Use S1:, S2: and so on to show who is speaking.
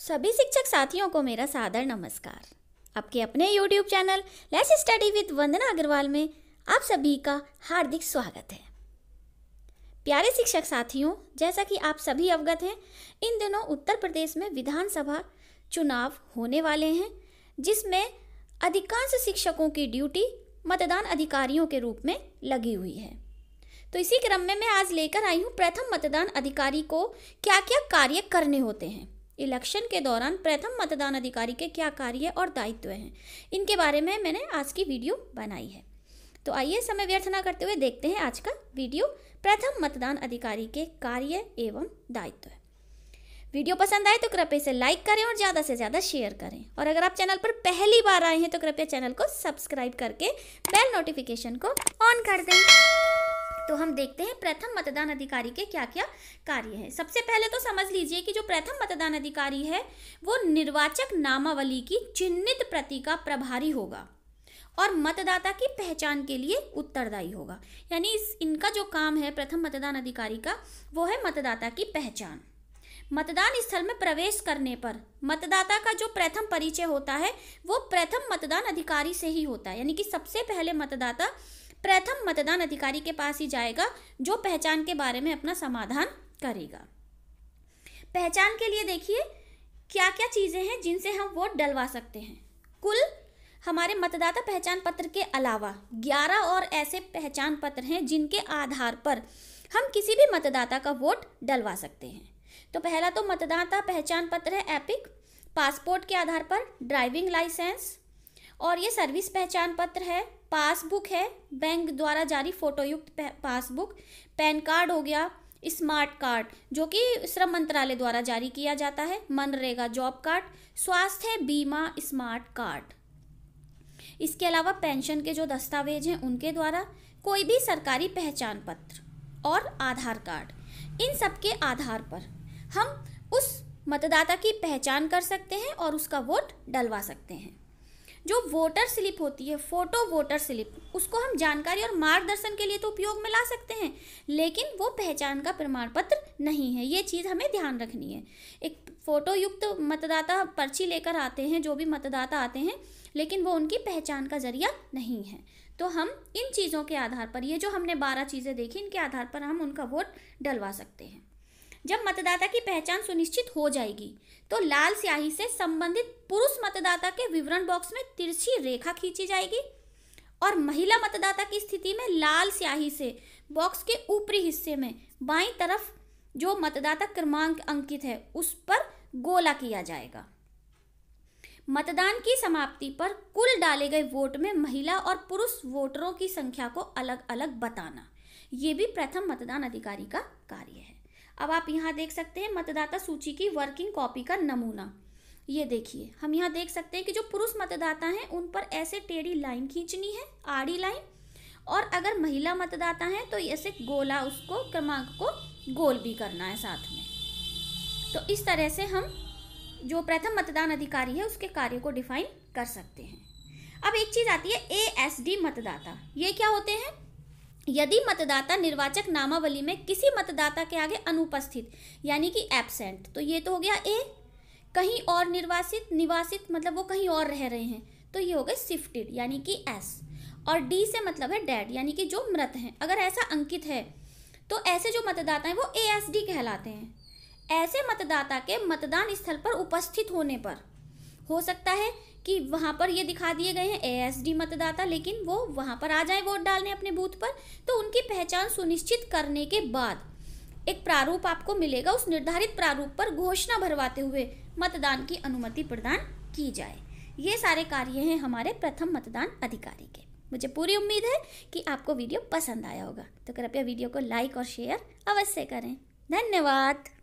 S1: सभी शिक्षक साथियों को मेरा सादर नमस्कार आपके अपने YouTube channel let's study with Vandana Agarwal में आप सभी का हार्दिक स्वागत है प्यारे शिक्षक साथियों जैसा कि आप सभी अवगत हैं इन दिनों उत्तर प्रदेश में विधानसभा चुनाव होने वाले हैं जिसमें अधिकांश शिक्षकों की ड्यूटी मतदान अधिकारियों के रूप में लगी हुई है तो इसी क्रम में मैं आज लेकर आई हूँ प्रथम मतदान अधिकारी को क्या क्या कार्य करने होते हैं इलेक्शन के दौरान प्रथम मतदान अधिकारी के क्या कार्य और दायित्व हैं इनके बारे में मैंने आज की वीडियो बनाई है तो आइए समय व्यर्थ ना करते हुए देखते हैं आज का वीडियो प्रथम मतदान अधिकारी के कार्य एवं दायित्व वीडियो पसंद आए तो कृपया इसे लाइक करें और ज़्यादा से ज़्यादा शेयर करें और अगर आप चैनल पर पहली बार आए हैं तो कृपया चैनल को सब्सक्राइब करके बेल नोटिफिकेशन को ऑन कर दें तो हम देखते हैं प्रथम मतदान अधिकारी के क्या क्या कार्य हैं सबसे पहले तो समझ लीजिए कि जो प्रथम मतदान अधिकारी है वो निर्वाचक नामावली की चिन्हित प्रति का प्रभारी होगा और मतदाता की पहचान के लिए उत्तरदायी होगा यानी इस इनका जो काम है प्रथम मतदान अधिकारी का वो है मतदाता की पहचान मतदान स्थल में प्रवेश करने पर मतदाता का जो प्रथम परिचय होता है वो प्रथम मतदान अधिकारी से ही होता है यानी कि सबसे पहले मतदाता प्रथम मतदान अधिकारी के पास ही जाएगा जो पहचान के बारे में अपना समाधान करेगा पहचान के लिए देखिए क्या क्या चीज़ें हैं जिनसे हम वोट डलवा सकते हैं कुल हमारे मतदाता पहचान पत्र के अलावा 11 और ऐसे पहचान पत्र हैं जिनके आधार पर हम किसी भी मतदाता का वोट डलवा सकते हैं तो पहला तो मतदाता पहचान पत्र है एपिक पासपोर्ट के आधार पर ड्राइविंग लाइसेंस और ये सर्विस पहचान पत्र है पासबुक है बैंक द्वारा जारी फोटोयुक्त पासबुक पैन कार्ड हो गया स्मार्ट कार्ड जो कि श्रम मंत्रालय द्वारा जारी किया जाता है मनरेगा जॉब कार्ड स्वास्थ्य बीमा स्मार्ट कार्ड इसके अलावा पेंशन के जो दस्तावेज हैं उनके द्वारा कोई भी सरकारी पहचान पत्र और आधार कार्ड इन सब के आधार पर हम उस मतदाता की पहचान कर सकते हैं और उसका वोट डलवा सकते हैं जो वोटर स्लिप होती है फोटो वोटर स्लिप उसको हम जानकारी और मार्गदर्शन के लिए तो उपयोग में ला सकते हैं लेकिन वो पहचान का प्रमाण पत्र नहीं है ये चीज़ हमें ध्यान रखनी है एक फ़ोटो युक्त मतदाता पर्ची लेकर आते हैं जो भी मतदाता आते हैं लेकिन वो उनकी पहचान का जरिया नहीं है तो हम इन चीज़ों के आधार पर ये जो हमने बारह चीज़ें देखी इनके आधार पर हम उनका वोट डलवा सकते हैं जब मतदाता की पहचान सुनिश्चित हो जाएगी तो लाल स्याही से संबंधित पुरुष मतदाता के विवरण बॉक्स में तिरछी रेखा खींची जाएगी और महिला मतदाता की स्थिति में लाल स्याही से बॉक्स के ऊपरी हिस्से में बाई तरफ जो मतदाता क्रमांक अंकित है उस पर गोला किया जाएगा मतदान की समाप्ति पर कुल डाले गए वोट में महिला और पुरुष वोटरों की संख्या को अलग अलग बताना ये भी प्रथम मतदान अधिकारी का कार्य है अब आप यहाँ देख सकते हैं मतदाता सूची की वर्किंग कॉपी का नमूना ये देखिए हम यहाँ देख सकते हैं कि जो पुरुष मतदाता हैं उन पर ऐसे टेढ़ी लाइन खींचनी है आड़ी लाइन और अगर महिला मतदाता हैं तो ऐसे गोला उसको क्रमांक को गोल भी करना है साथ में तो इस तरह से हम जो प्रथम मतदान अधिकारी है उसके कार्य को डिफाइन कर सकते हैं अब एक चीज़ आती है ए एस डी मतदाता ये क्या होते हैं यदि मतदाता निर्वाचक नामावली में किसी मतदाता के आगे अनुपस्थित यानी कि एबसेंट तो ये तो हो गया ए कहीं और निर्वासित निवासित मतलब वो कहीं और रह रहे हैं तो ये हो गए शिफ्टेड यानी कि एस और डी से मतलब है डेड यानी कि जो मृत हैं अगर ऐसा अंकित है तो ऐसे जो मतदाता हैं वो ए एस डी कहलाते हैं ऐसे मतदाता के मतदान स्थल पर उपस्थित होने पर हो सकता है कि वहाँ पर ये दिखा दिए गए हैं ए मतदाता लेकिन वो वहाँ पर आ जाए वोट डालने अपने बूथ पर तो उनकी पहचान सुनिश्चित करने के बाद एक प्रारूप आपको मिलेगा उस निर्धारित प्रारूप पर घोषणा भरवाते हुए मतदान की अनुमति प्रदान की जाए ये सारे कार्य हैं हमारे प्रथम मतदान अधिकारी के मुझे पूरी उम्मीद है कि आपको वीडियो पसंद आया होगा तो कृपया वीडियो को लाइक और शेयर अवश्य करें धन्यवाद